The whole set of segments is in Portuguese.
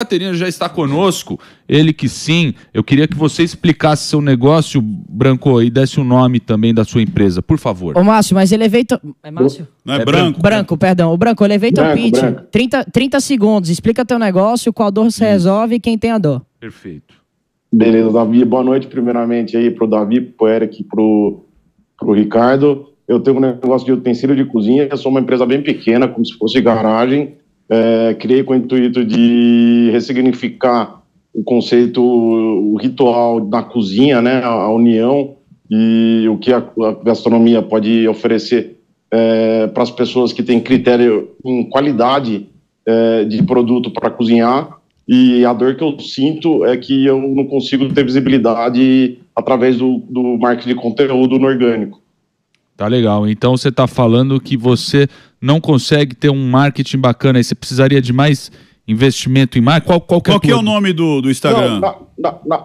Caterina já está conosco, ele que sim. Eu queria que você explicasse seu negócio, Branco, e desse o nome também da sua empresa, por favor. Ô Márcio, mas elevei. É to... É Márcio? Não, é, é branco. branco. perdão. O Branco, elevei é teu branco, pitch. Branco. 30, 30 segundos, explica teu negócio, qual dor você resolve e quem tem a dor. Perfeito. Beleza, Davi. Boa noite, primeiramente, aí pro Davi, pro Eric, pro, pro Ricardo. Eu tenho um negócio de utensílio de cozinha, eu sou uma empresa bem pequena, como se fosse garagem é, criei com o intuito de ressignificar o conceito, o ritual da cozinha, né, a união e o que a, a gastronomia pode oferecer é, para as pessoas que têm critério em qualidade é, de produto para cozinhar. E a dor que eu sinto é que eu não consigo ter visibilidade através do, do marketing de conteúdo no orgânico. Tá legal. Então você está falando que você não consegue ter um marketing bacana aí. Você precisaria de mais investimento em marketing? Qual, qual, qual que é, é o nome do, do Instagram? Não,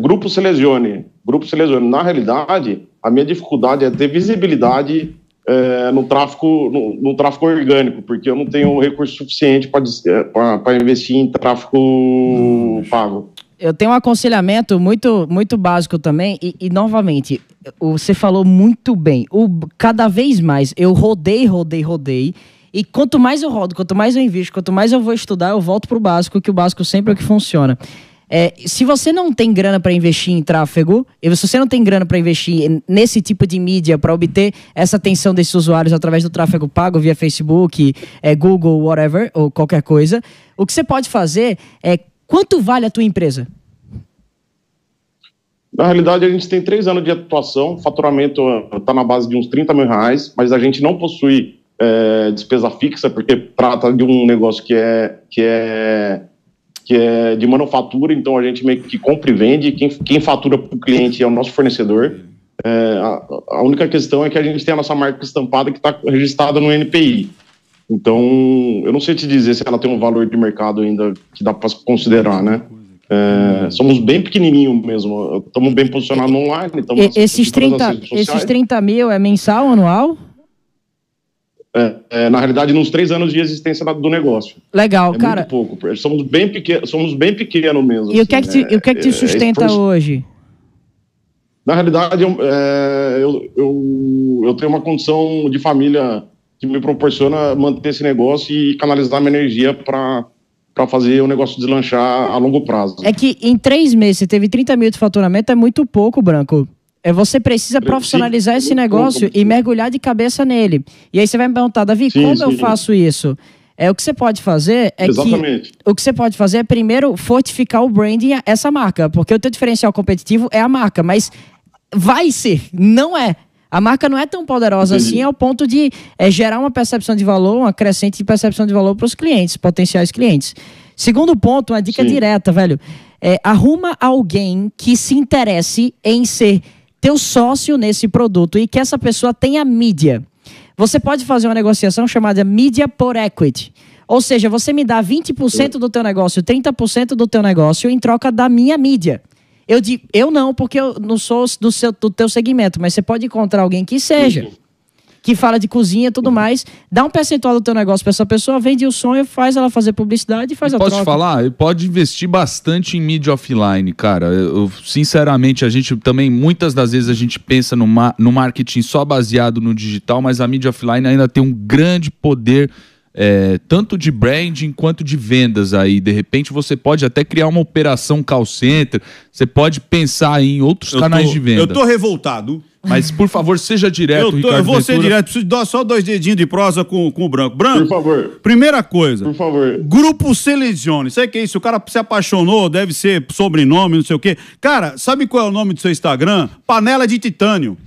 Grupo Selecione. Grupo Selecione. Na realidade, a minha dificuldade é ter visibilidade é, no, tráfico no, no, orgânico, porque eu não tenho recurso suficiente para é, investir em tráfego pago eu tenho um aconselhamento muito, muito básico também. E, e novamente, você falou muito bem. O, cada vez mais, eu rodei, rodei, rodei. E quanto mais eu rodo, quanto mais eu invisto, quanto mais eu vou estudar, eu volto pro básico, que o básico sempre é o que funciona. É, se você não tem grana para investir em tráfego, e se você não tem grana para investir nesse tipo de mídia para obter essa atenção desses usuários através do tráfego pago via Facebook, é, Google, whatever, ou qualquer coisa, o que você pode fazer é Quanto vale a tua empresa? Na realidade, a gente tem três anos de atuação, o faturamento está eh, na base de uns 30 mil reais, mas a gente não possui é, despesa fixa, porque trata de um negócio que é, que é, que é de manufatura, então a gente meio que compra e vende, quem, quem fatura para o cliente é o nosso fornecedor. É, a, a, única questão é que a gente tem a nossa marca estampada que está registrada no NPI. Então, eu não sei te dizer se ela tem um valor de mercado ainda que dá para considerar, né? É, somos bem pequenininho mesmo, estamos bem posicionados no online. Esses 30, esses 30 mil é mensal, anual? É, é, na realidade, nos três anos de existência do negócio. Legal, é cara. Muito pouco. Somos bem pequeno, somos bem pequeno mesmo. E é assim, o que é que te, o que, é que é, te é sustenta hoje? Na realidade, eu, eu, eu, eu tenho uma condição de família que me proporciona manter esse negócio e canalizar minha energia para para fazer o negócio deslanchar a longo prazo. É que em três meses você teve 30 mil de faturamento, é muito pouco, Branco. É você precisa profissionalizar esse negócio e mergulhar de cabeça nele. E aí você vai me perguntar, Davi, sim, como sim. eu faço isso? É o que você pode fazer é Exatamente. que o que você pode fazer é primeiro fortificar o branding essa marca, porque o teu diferencial competitivo é a marca, mas vai ser, não é a marca não é tão poderosa Entendi. assim ao ponto de é, gerar uma percepção de valor, uma crescente de percepção de valor para os clientes, potenciais clientes. Segundo ponto, uma dica Sim. direta, velho. É, arruma alguém que se interesse em ser teu sócio nesse produto e que essa pessoa tenha mídia. Você pode fazer uma negociação chamada mídia por equity. Ou seja, você me dá 20% do teu negócio, 30% do teu negócio em troca da minha mídia. Eu, eu não, porque eu não sou do, seu, do teu segmento, mas você pode encontrar alguém que seja. Uhum. que fala de cozinha e tudo uhum. mais. Dá um percentual do teu negócio para essa pessoa, vende o sonho, faz ela fazer publicidade e faz a posso troca. Posso falar? Pode investir bastante em mídia offline, cara. Eu, sinceramente, a gente também, muitas das vezes a gente pensa no, ma no marketing só baseado no digital, mas a mídia offline ainda tem um grande poder é, tanto de branding quanto de vendas aí. De repente você pode até criar uma operação call center, você pode pensar em outros eu canais tô, de venda. Eu tô revoltado. Mas, por favor, seja direto, eu, tô, Ricardo eu vou Ventura. ser direto, preciso dar só dois dedinhos de prosa com, com o Branco. Branco, por favor. Primeira coisa. Por favor. Grupo Selecione. Sabe o que é isso? O cara se apaixonou, deve ser sobrenome, não sei o quê. Cara, sabe qual é o nome do seu Instagram? Panela de Titânio.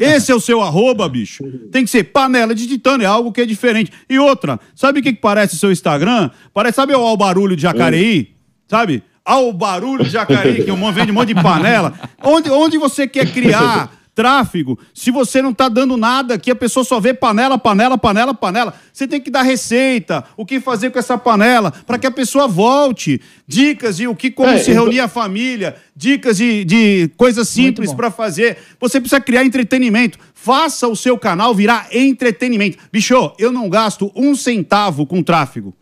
Esse é o seu arroba, bicho. Tem que ser panela de titânio, é algo que é diferente. E outra, sabe o que, que parece o seu Instagram? Parece, sabe o barulho de Jacareí? Sabe? ao barulho de jacaré, que o vende um monte de panela. Onde, onde você quer criar tráfego. Se você não está dando nada aqui, a pessoa só vê panela, panela, panela, panela. Você tem que dar receita, o que fazer com essa panela, para que a pessoa volte. Dicas de o que, como é, se então reunir a família, dicas de, de coisas simples para fazer. Você precisa criar entretenimento. Faça o seu canal virar entretenimento. Bicho, eu não gasto um centavo com tráfego.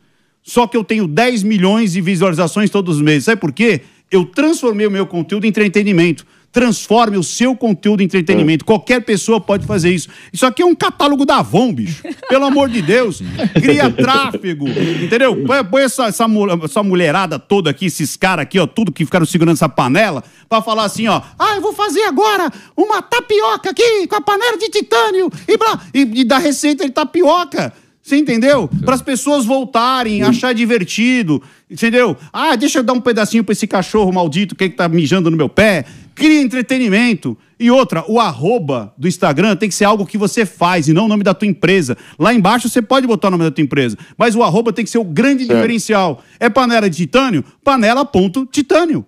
Só que eu tenho 10 milhões de visualizações todos os meses. Sabe por quê? Eu transformei o meu conteúdo em entretenimento transforme o seu conteúdo em entretenimento. É. Qualquer pessoa pode fazer isso. Isso aqui é um catálogo da Avon, bicho. Pelo amor de Deus. Cria tráfego, entendeu? Põe, essa, essa, essa mulherada toda aqui, esses caras aqui, ó, tudo que ficaram segurando essa panela, pra falar assim, ó, ah, eu vou fazer agora uma tapioca aqui com a panela de titânio e blá, e, e da receita de tapioca. Você entendeu? Para as pessoas voltarem, achar divertido, entendeu? Ah, deixa eu dar um pedacinho para esse cachorro maldito que, é que tá mijando no meu pé cria entretenimento. E outra, o arroba do Instagram tem que ser algo que você faz e não o nome da tua empresa. Lá embaixo você pode botar o nome da tua empresa, mas o arroba tem que ser o grande certo. diferencial. É panela de titânio? Panela.titânio.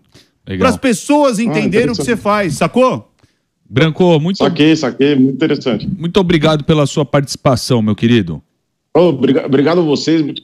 Para as pessoas ah, entenderem ah, o que você faz, sacou? Branco, muito. Saquei, saquei, muito interessante. Muito obrigado pela sua participação, meu querido. Oh, obrigado a vocês, muito